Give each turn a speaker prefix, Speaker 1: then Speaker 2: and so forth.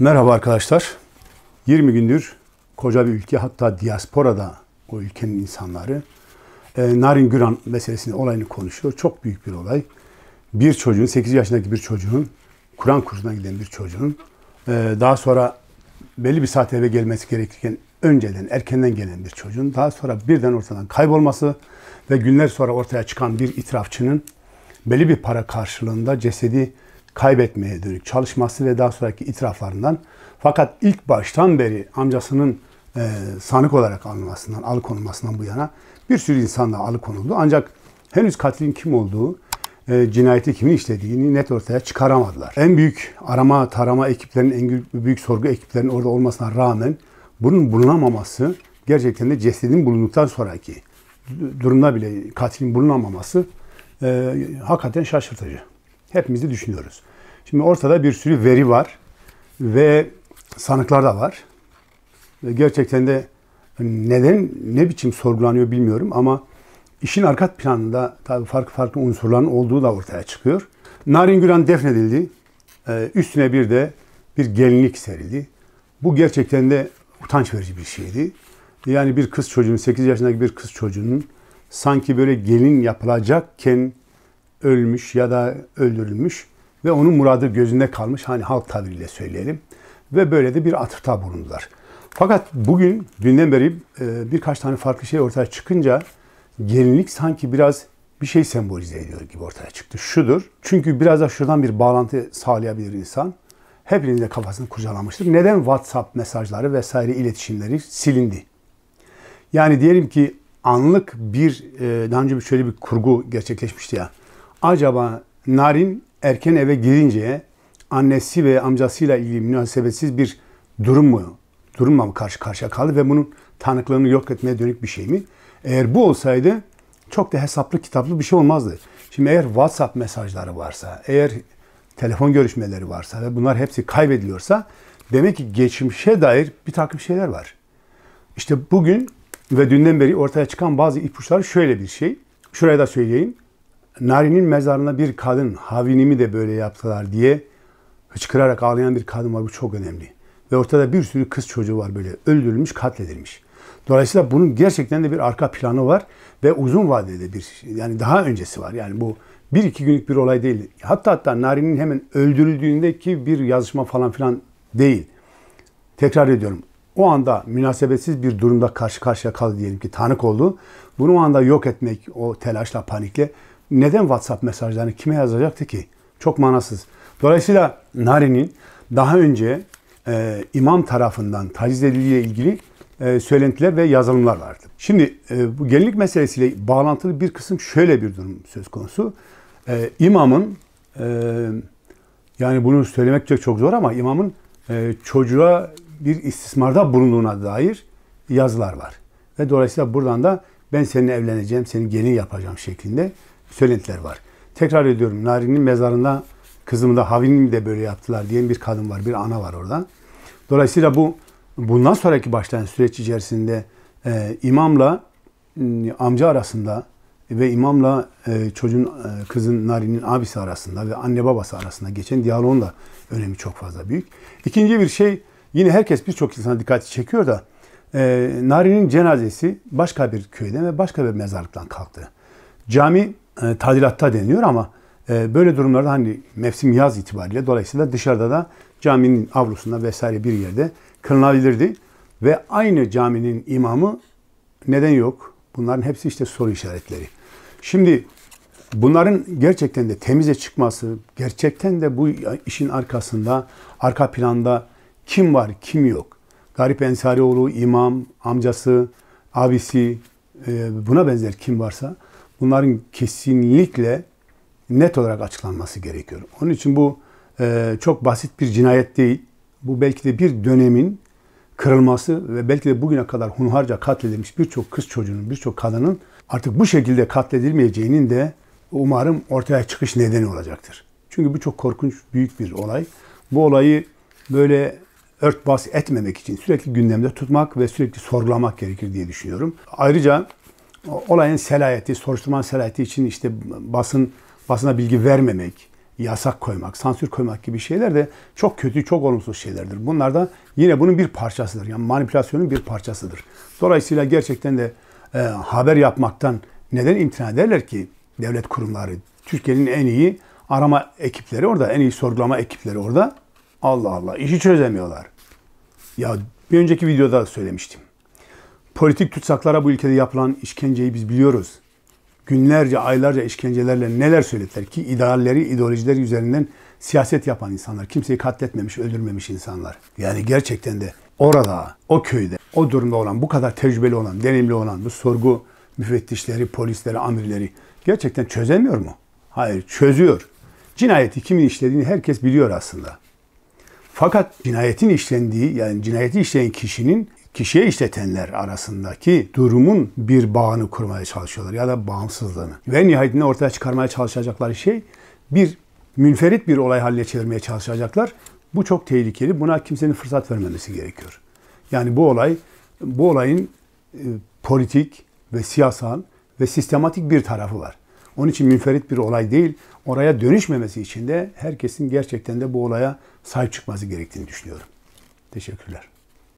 Speaker 1: Merhaba arkadaşlar. 20 gündür koca bir ülke hatta diasporada o ülkenin insanları e, Narin Güran meselesini, olayını konuşuyor. Çok büyük bir olay. Bir çocuğun, 8 yaşındaki bir çocuğun, Kur'an kursuna giden bir çocuğun e, daha sonra belli bir saat eve gelmesi gerekirken önceden, erkenden gelen bir çocuğun daha sonra birden ortadan kaybolması ve günler sonra ortaya çıkan bir itirafçının belli bir para karşılığında cesedi kaybetmeye dönük çalışması ve daha sonraki itiraflarından. Fakat ilk baştan beri amcasının e, sanık olarak alınmasından, alıkonulmasından bu yana bir sürü insanla alıkonuldu. Ancak henüz katilin kim olduğu, e, cinayeti kimin işlediğini net ortaya çıkaramadılar. En büyük arama, tarama ekiplerinin, en büyük sorgu ekiplerinin orada olmasına rağmen bunun bulunamaması gerçekten de cesedin bulunduktan sonraki durumda bile katilin bulunamaması e, hakikaten şaşırtıcı. Hepimiz de düşünüyoruz. Şimdi ortada bir sürü veri var ve sanıklar da var. Ve gerçekten de neden, ne biçim sorgulanıyor bilmiyorum ama işin arka planında tabii farklı farklı unsurların olduğu da ortaya çıkıyor. Narin Güran defnedildi. Ee, üstüne bir de bir gelinlik serildi. Bu gerçekten de utanç verici bir şeydi. Yani bir kız çocuğunun, 8 yaşındaki bir kız çocuğunun sanki böyle gelin yapılacakken ölmüş ya da öldürülmüş ve onun muradı gözünde kalmış. Hani halk tabiriyle söyleyelim. Ve böyle de bir atırta bulundular. Fakat bugün dünden beri e, birkaç tane farklı şey ortaya çıkınca gelinlik sanki biraz bir şey sembolize ediyor gibi ortaya çıktı. Şudur. Çünkü biraz da şuradan bir bağlantı sağlayabilir insan. Hepinizin de kafasını kurcalamıştır. Neden WhatsApp mesajları vesaire iletişimleri silindi? Yani diyelim ki anlık bir e, daha önce şöyle bir kurgu gerçekleşmişti ya acaba Narin erken eve girince annesi ve amcasıyla ilgili münasebetsiz bir durum mu? Durumla mı karşı karşıya kaldı ve bunun tanıklarını yok etmeye dönük bir şey mi? Eğer bu olsaydı çok da hesaplı kitaplı bir şey olmazdı. Şimdi eğer WhatsApp mesajları varsa, eğer telefon görüşmeleri varsa ve bunlar hepsi kaybediliyorsa demek ki geçmişe dair bir takım şeyler var. İşte bugün ve dünden beri ortaya çıkan bazı ipuçları şöyle bir şey. Şuraya da söyleyeyim. Nari'nin mezarına bir kadın, havinimi de böyle yaptılar diye hıçkırarak ağlayan bir kadın var. Bu çok önemli. Ve ortada bir sürü kız çocuğu var böyle öldürülmüş, katledilmiş. Dolayısıyla bunun gerçekten de bir arka planı var ve uzun vadede bir yani daha öncesi var. Yani bu bir iki günlük bir olay değil. Hatta hatta Nari'nin hemen öldürüldüğündeki bir yazışma falan filan değil. Tekrar ediyorum. O anda münasebetsiz bir durumda karşı karşıya kaldı diyelim ki tanık oldu. Bunu o anda yok etmek o telaşla, panikle neden WhatsApp mesajlarını kime yazacaktı ki? Çok manasız. Dolayısıyla Nari'nin daha önce e, imam tarafından taciz edildiğiyle ilgili e, söylentiler ve yazılımlar vardı. Şimdi e, bu gelinlik meselesiyle bağlantılı bir kısım şöyle bir durum söz konusu. E, imamın e, yani bunu söylemek çok, çok zor ama imamın e, çocuğa bir istismarda bulunduğuna dair yazılar var. Ve dolayısıyla buradan da ben seninle evleneceğim, seni gelin yapacağım şeklinde söylentiler var. Tekrar ediyorum Nari'nin mezarında da Havin'im de böyle yaptılar diyen bir kadın var, bir ana var orada. Dolayısıyla bu bundan sonraki başlayan süreç içerisinde e, imamla e, amca arasında ve imamla e, çocuğun e, kızın Nari'nin abisi arasında ve anne babası arasında geçen diyaloğun da önemi çok fazla büyük. İkinci bir şey yine herkes birçok insana dikkati çekiyor da e, Nari'nin cenazesi başka bir köyden ve başka bir mezarlıktan kalktı. Cami e, tadilatta deniyor ama e, böyle durumlarda hani mevsim yaz itibariyle dolayısıyla dışarıda da caminin avlusunda vesaire bir yerde kılınabilirdi. Ve aynı caminin imamı neden yok? Bunların hepsi işte soru işaretleri. Şimdi bunların gerçekten de temize çıkması, gerçekten de bu işin arkasında, arka planda kim var, kim yok? Garip Ensarioğlu, imam, amcası, abisi, e, buna benzer kim varsa Bunların kesinlikle net olarak açıklanması gerekiyor. Onun için bu e, çok basit bir cinayet değil. Bu belki de bir dönemin kırılması ve belki de bugüne kadar hunharca katledilmiş birçok kız çocuğunun, birçok kadının artık bu şekilde katledilmeyeceğinin de umarım ortaya çıkış nedeni olacaktır. Çünkü bu çok korkunç, büyük bir olay. Bu olayı böyle örtbas etmemek için sürekli gündemde tutmak ve sürekli sorgulamak gerekir diye düşünüyorum. Ayrıca olayın selayeti, soruşturma selayeti için işte basın basına bilgi vermemek, yasak koymak, sansür koymak gibi şeyler de çok kötü, çok olumsuz şeylerdir. Bunlar da yine bunun bir parçasıdır. Yani manipülasyonun bir parçasıdır. Dolayısıyla gerçekten de e, haber yapmaktan neden imtina ederler ki devlet kurumları? Türkiye'nin en iyi arama ekipleri orada, en iyi sorgulama ekipleri orada. Allah Allah, işi çözemiyorlar. Ya bir önceki videoda söylemiştim. Politik tutsaklara bu ülkede yapılan işkenceyi biz biliyoruz. Günlerce, aylarca işkencelerle neler söylediler ki idealleri, ideolojileri üzerinden siyaset yapan insanlar, kimseyi katletmemiş, öldürmemiş insanlar. Yani gerçekten de orada, o köyde, o durumda olan, bu kadar tecrübeli olan, deneyimli olan bu sorgu müfettişleri, polisleri, amirleri gerçekten çözemiyor mu? Hayır, çözüyor. Cinayeti kimin işlediğini herkes biliyor aslında. Fakat cinayetin işlendiği yani cinayeti işleyen kişinin kişiye işletenler arasındaki durumun bir bağını kurmaya çalışıyorlar ya da bağımsızlığını. Ve nihayetinde ortaya çıkarmaya çalışacakları şey bir münferit bir olay haline çevirmeye çalışacaklar. Bu çok tehlikeli. Buna kimsenin fırsat vermemesi gerekiyor. Yani bu olay bu olayın e, politik ve siyasal ve sistematik bir tarafı var. Onun için münferit bir olay değil. Oraya dönüşmemesi için de herkesin gerçekten de bu olaya sahip çıkması gerektiğini düşünüyorum. Teşekkürler.